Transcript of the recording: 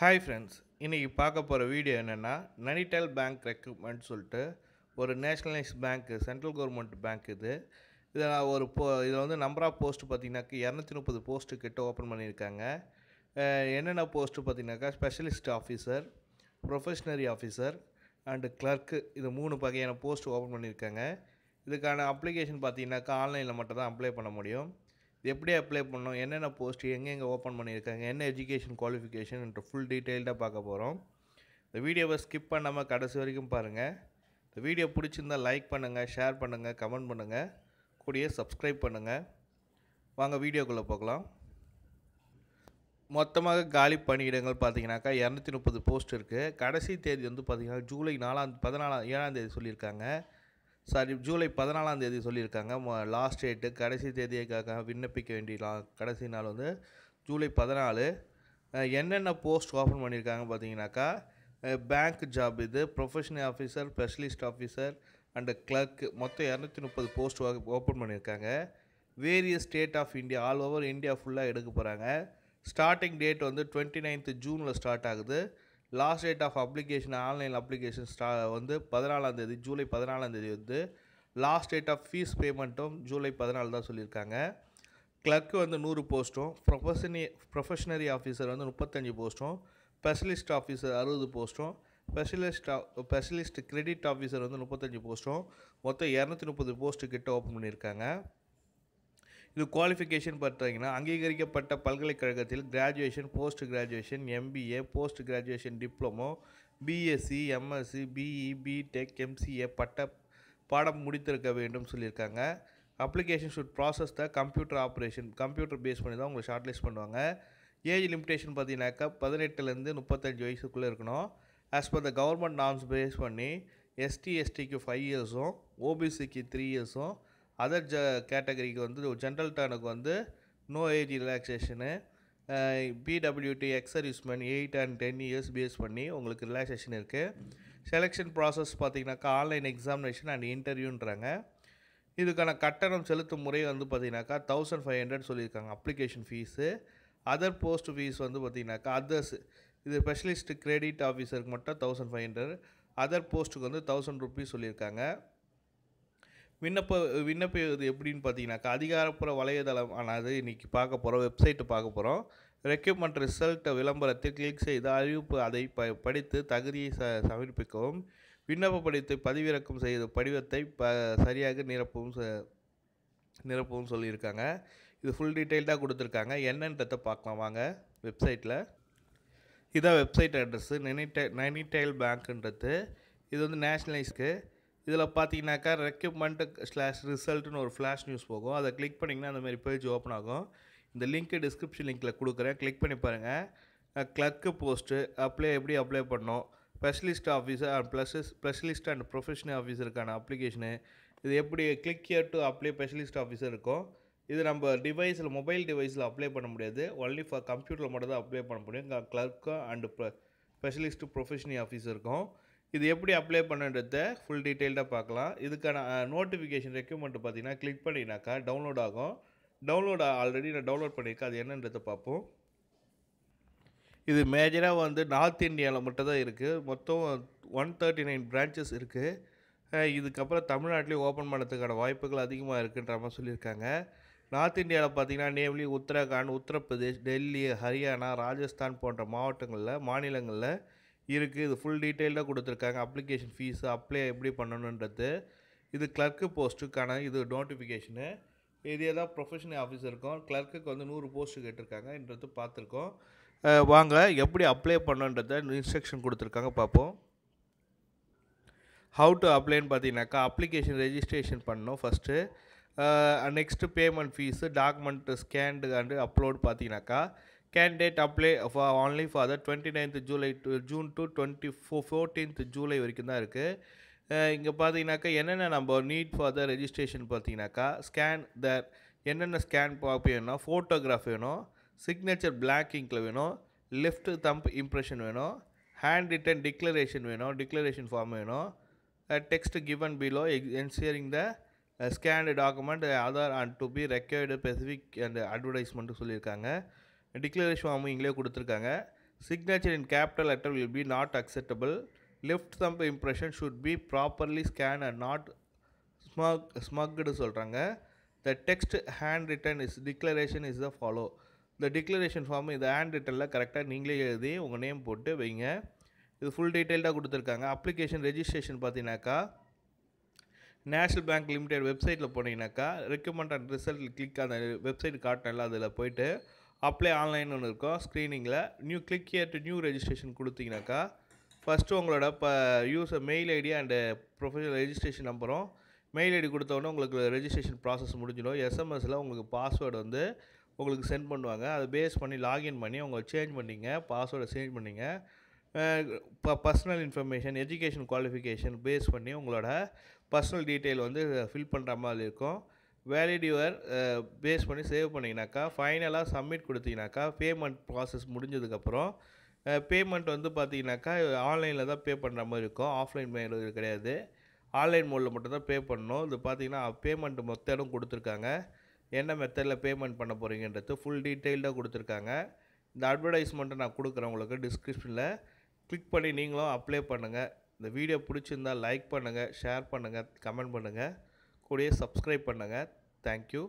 hi friends இன்றைக்கி பார்க்க போகிற வீடியோ என்னென்னா நனிடெல் பேங்க் ரெக்ரூட்மெண்ட் சொல்லிட்டு ஒரு நேஷ்னலைஸ் பேங்க்கு சென்ட்ரல் கவர்மெண்ட் பேங்க் இது இதில் நான் ஒரு போ இதில் வந்து நம்பர் ஆஃப் போஸ்ட்டு பார்த்திங்கனாக்கா இரநூத்தி முப்பது போஸ்ட்டு கிட்ட ஓப்பன் பண்ணியிருக்காங்க என்னென்ன போஸ்ட்டு பார்த்திங்கனாக்கா specialist officer probationary officer and clerk இது மூணு வகையான போஸ்ட் ஓப்பன் பண்ணியிருக்காங்க இதுக்கான அப்ளிகேஷன் பார்த்திங்கனாக்கா ஆன்லைனில் மட்டும் தான் அப்ளை பண்ண முடியும் எப்படி அப்ளை பண்ணணும் என்னென்ன போஸ்ட் எங்கெங்கே ஓப்பன் பண்ணியிருக்காங்க என்ன எஜுகேஷன் குவாலிஃபிகேஷன்ன்ற ஃபுல் டீட்டெயில்டாக பார்க்க போகிறோம் இந்த வீடியோவை ஸ்கிப் பண்ணாமல் கடைசி வரைக்கும் பாருங்கள் இந்த வீடியோ பிடிச்சிருந்தால் லைக் பண்ணுங்கள் ஷேர் பண்ணுங்கள் கமெண்ட் பண்ணுங்கள் கூடிய சப்ஸ்கிரைப் பண்ணுங்கள் வாங்க வீடியோக்குள்ளே போகலாம் மொத்தமாக காலி பணியிடங்கள் பார்த்தீங்கன்னாக்கா இரநூத்தி முப்பது போஸ்ட் இருக்குது கடைசி தேதி வந்து பார்த்திங்கன்னா ஜூலை நாலாம் பதினாலாம் ஏழாம் தேதி சொல்லியிருக்காங்க சாரி ஜூலை பதினாலாம் தேதி சொல்லியிருக்காங்க லாஸ்ட் டேட்டு கடைசி தேதியைக்காக விண்ணப்பிக்க வேண்டிய கடைசி நாள் வந்து ஜூலை பதினாலு என்னென்ன போஸ்ட் ஓப்பன் பண்ணியிருக்காங்க பார்த்தீங்கனாக்கா பேங்க் ஜாப் இது professional officer specialist officer and clerk மொத்தம் இரநூத்தி முப்பது போஸ்ட் ஓப்பன் பண்ணியிருக்காங்க various state of India all over India ஃபுல்லாக எடுக்க போகிறாங்க ஸ்டார்டிங் டேட் வந்து டுவெண்ட்டி நைன்த்து ஜூனில் ஸ்டார்ட் ஆகுது last date of application online application ஸ்டா வந்து பதினாலாந்தேதி ஜூலை பதினாலாந்தேதி வந்து லாஸ்ட் டேட் ஆஃப் ஃபீஸ் பேமெண்ட்டும் ஜூலை பதினாலு தான் சொல்லியிருக்காங்க கிளர்க்கு வந்து நூறு போஸ்ட்டும் ப்ரொஃபஷனி ப்ரொஃபஷனரி ஆஃபீஸர் வந்து முப்பத்தஞ்சு போஸ்ட்டும் ஸ்பெஷலிஸ்ட் ஆஃபீஸர் அறுபது போஸ்ட்டும் ஸ்பெஷலிஸ்ட் ஸ்பெஷலிஸ்ட் கிரெடிட் ஆஃபீஸர் வந்து முப்பத்தஞ்சு போஸ்ட்டும் மொத்தம் இரநூத்தி முப்பது போஸ்ட்டு கிட்ட ஓப்பன் பண்ணியிருக்காங்க இது குவாலிஃபிகேஷன் பார்த்தீங்கன்னா அங்கீகரிக்கப்பட்ட பல்கலைக்கழகத்தில் graduation post graduation MBA post graduation diploma BSc MSc BE BTech MCA பட்ட பாடம் முடித்திருக்க வேண்டும் சொல்லியிருக்காங்க application should process the computer operation computer base பண்ணி தான் உங்களை ஷார்ட்லிஸ்ட் பண்ணுவாங்க ஏஜ் லிமிடேஷன் பார்த்தீங்கன்னாக்கா பதினெட்டுலேருந்து முப்பத்தஞ்சு வயசுக்குள்ளே இருக்கணும் as per the government norms base பண்ணி எஸ்டி எஸ்டிக்கு ஃபைவ் இயர்ஸும் ஓபிசிக்கு த்ரீ இயர்ஸும் அதர் ஜ கேட்டகரிக்கு வந்து ஜென்ரல் டேனுக்கு வந்து நோ ஏஜ் ரிலாக்ஸேஷனு பிடபிள்யூடி எக்ஸர்யூஸ்மெண்ட் எயிட் அண்ட் டென் இயர்ஸ் பிஎஸ் பண்ணி உங்களுக்கு ரிலாக்ஸேஷன் இருக்குது செலெக்ஷன் ப்ராசஸ் பார்த்தீங்கன்னாக்கா ஆன்லைன் எக்ஸாமினேஷன் அண்ட் இன்டர்வியூன்றாங்க இதுக்கான கட்டணம் செலுத்தும் முறை வந்து பார்த்தீங்கன்னாக்கா தௌசண்ட் ஃபைவ் ஹண்ட்ரட் சொல்லியிருக்காங்க application fees other post fees வந்து பார்த்தீங்கன்னாக்கா அதர்ஸ் இது ஸ்பெஷலிஸ்ட் கிரெடிட் ஆஃபீஸருக்கு மட்டும் தௌசண்ட் ஃபைவ் ஹண்ட்ரட் அதர் போஸ்ட்டுக்கு வந்து தௌசண்ட் ருபீஸ் சொல்லியிருக்காங்க விண்ணப்ப விண்ணப்பது எப்படின்னு பார்த்தீங்கன்னாக்கா அதிகாரப்புற வலைதளம் ஆனது இன்றைக்கி பார்க்க போகிறோம் வெப்சைட்டு பார்க்க போகிறோம் ரெக்யூப்மெண்ட் ரிசல்ட் விளம்பரத்தை கிளிக் செய்து அறிவிப்பு அதை ப படித்து தகுதியை ச சமர்ப்பிக்கவும் விண்ணப்ப படித்து பதிவிறக்கம் செய்த படிவத்தை ப சரியாக நிரப்பவும் நிரப்பவும் சொல்லியிருக்காங்க இது ஃபுல் டீட்டெயில்டாக கொடுத்துருக்காங்க என்னன்றதை பார்க்கலாம் வாங்க வெப்சைட்டில் இதான் வெப்சைட் அட்ரஸ்ஸு நெனிட்ட நைனிடைல் பேங்க்குன்றது இது வந்து நேஷ்னலைஸ்க்கு இதில் பார்த்தீங்கன்னாக்கா ரெக்யூப்மெண்ட் ஸ்லாஷ் ரிசல்ட்னு ஒரு ஃப்ளாஷ் நியூஸ் போகும் அதை கிளிக் பண்ணிங்கன்னா அந்த மாதிரி பேஜ் ஓப்பன் ஆகும் இந்த லிங்க்கு டிஸ்கிரிப்ஷன் லிங்க்கில் கொடுக்குறேன் கிளிக் பண்ணி பாருங்கள் கிளர்க்கு போஸ்ட்டு அப்ளை எப்படி அப்ளை பண்ணோம் specialist officer and plus specialist and professional ஆஃபீஸருக்கான அப்ளிகேஷனு இது எப்படி click here to apply specialist officer இருக்கும் இது நம்ம டிவைஸில் மொபைல் டிவைஸில் அப்ளை பண்ண முடியாது ஒன்லி ஃபார் கம்ப்யூட்டரில் மட்டும் தான் அப்ளை பண்ண முடியும் கிளர்க்கும் அண்டு ஸ்பெஷலிஸ்ட்டு ப்ரொஃபஷனல் ஆஃபீஸருக்கும் இது எப்படி அப்ளை பண்ணுன்றத ஃபுல் டீட்டெயில்டாக பார்க்கலாம் இதுக்கான நோட்டிஃபிகேஷன் ரெக்யூமெண்ட் பார்த்தீங்கன்னா கிளிக் பண்ணினாக்கா டவுன்லோட் ஆகும் டவுன்லோட் ஆல்ரெடி நான் டவுன்லோட் பண்ணியிருக்கேன் அது என்னன்றதை பார்ப்போம் இது மேஜராக வந்து நார்த் இந்தியாவில் மட்டும் தான் இருக்குது மொத்தம் ஒன் தேர்ட்டி நைன் பிரான்ச்சஸ் இருக்குது இதுக்கப்புறம் தமிழ்நாட்டிலையும் ஓப்பன் பண்ணுறதுக்கான வாய்ப்புகள் அதிகமாக இருக்குன்ற மாதிரி சொல்லியிருக்காங்க நார்த் இந்தியாவில் பார்த்தீங்கன்னா நேம்லி உத்தரகாண்ட் உத்தரப்பிரதேஷ் டெல்லி ஹரியானா ராஜஸ்தான் போன்ற மாவட்டங்களில் மாநிலங்களில் இருக்குது இது ஃபுல் டீட்டெயில்டாக கொடுத்துருக்காங்க அப்ளிகேஷன் ஃபீஸு அப்ளை எப்படி பண்ணணுன்றது இது கிளர்க்கு போஸ்ட்டுக்கான இது நோட்டிஃபிகேஷனு இது ஏதாவது ப்ரொஃபஷனல் ஆஃபீஸருக்கும் கிளர்க்குக்கு வந்து நூறு போஸ்ட்டு கேட்டிருக்காங்கன்றது பார்த்துருக்கோம் வாங்க எப்படி அப்ளை பண்ணுன்றத இன்ஸ்ட்ரக்ஷன் கொடுத்துருக்காங்க பார்ப்போம் ஹவு டு அப்ளைன்னு பார்த்தீங்கன்னாக்கா அப்ளிகேஷன் ரெஜிஸ்ட்ரேஷன் பண்ணணும் first next payment fees document scanned and upload பார்த்தீங்கன்னாக்கா candidate apply for only for the twenty ninth July to June to twenty four fourteenth July வரைக்கும் தான் இருக்குது இங்கே பார்த்தீங்கன்னாக்கா என்னென்ன நம்ம நீட் ஃபார் த ரெஜிஸ்ட்ரேஷன் பார்த்தீங்கன்னாக்கா ஸ்கேன் த என்னென்ன ஸ்கேன் காப்பி வேணும் ஃபோட்டோகிராஃப் வேணும் சிக்னேச்சர் பிளாக் இங்கில் வேணும் லெஃப்ட் தம்ப் இம்ப்ரெஷன் வேணும் ஹேண்ட் ரிட்டன் டிக்ளரேஷன் வேணும் டிக்ளரேஷன் ஃபார்ம் வேணும் டெக்ஸ்ட் கிவன் பிலோ எக் என்சியரிங் the scanned document Aadhaar and to be record specific and advertisement சொல்லியிருக்காங்க டிக்ளரேஷன் ஃபார்மும் இங்கிலே கொடுத்துருக்காங்க signature in capital letter will be not acceptable left thumb impression should be properly scan and not smudge smudged சொல்கிறாங்க the text hand written is declaration is the follow இந்த declaration form இந்த hand ரிட்டனில் கரெக்டாக நீங்களே எழுதி உங்கள் name போட்டு வைங்க இது ஃபுல் டீட்டெயில்டாக கொடுத்துருக்காங்க அப்ளிகேஷன் ரெஜிஸ்ட்ரேஷன் பார்த்தீங்கன்னாக்கா நேஷ்னல் பேங்க் லிமிடெட் வெப்சைட்டில் போனீங்கன்னாக்கா ரெக்கமெண்ட் அண்ட் ரிசல்ட் கிளிக் அந்த வெப்சைட் காட்டினால அதில் போயிட்டு அப்ளை ஆன்லைன் ஒன்று இருக்கும் ஸ்க்ரீனிங்கில் new click here to new registration கொடுத்தீங்கனாக்கா ஃபஸ்ட்டு உங்களோட இப்போ user mail ID and professional registration நம்பரும் மெயில் ஐடி கொடுத்தோன்னே உங்களுக்கு ரெஜிஸ்ட்ரேஷன் ப்ராசஸ் முடிஞ்சிடும் எஸ்எம்எஸில் உங்களுக்கு பாஸ்வேர்டு வந்து உங்களுக்கு சென்ட் பண்ணுவாங்க அதை பேஸ் பண்ணி லாகின் பண்ணி உங்களை சேஞ்ச் பண்ணிங்க பாஸ்வேர்டை சேஞ்ச் பண்ணிங்க இப்போ personal information education qualification base பண்ணி உங்களோட பர்சனல் டீட்டெயில் வந்து ஃபில் பண்ணுற மாதிரி இருக்கும் வேலிட் யுவர் பேஸ் பண்ணி சேவ் பண்ணிங்கனாக்கா ஃபைனலாக சப்மிட் கொடுத்தீங்கனாக்கா பேமெண்ட் ப்ராசஸ் முடிஞ்சதுக்கப்புறம் பேமெண்ட் வந்து பார்த்தீங்கன்னாக்கா ஆன்லைனில் தான் பே பண்ணுற மாதிரி இருக்கும் ஆஃப்லைன் மேல கிடையாது ஆன்லைன் மோடில் மட்டும்தான் பே பண்ணணும் இது பார்த்தீங்கன்னா பேமெண்ட் மொத்த இடம் கொடுத்துருக்காங்க என்ன மெத்தடில் பேமெண்ட் பண்ண போகிறீங்கன்றது ஃபுல் டீட்டெயில்டாக கொடுத்துருக்காங்க இந்த அட்வர்டைஸ்மெண்ட்டை நான் கொடுக்குறேன் உங்களுக்கு டிஸ்கிரிப்ஷனில் கிளிக் பண்ணி நீங்களும் அப்ளை பண்ணுங்கள் இந்த வீடியோ பிடிச்சிருந்தால் லைக் பண்ணுங்கள் ஷேர் பண்ணுங்கள் கமெண்ட் பண்ணுங்கள் கூடிய சப்ஸ்கிரைப் பண்ணுங்கள் தேங்க்யூ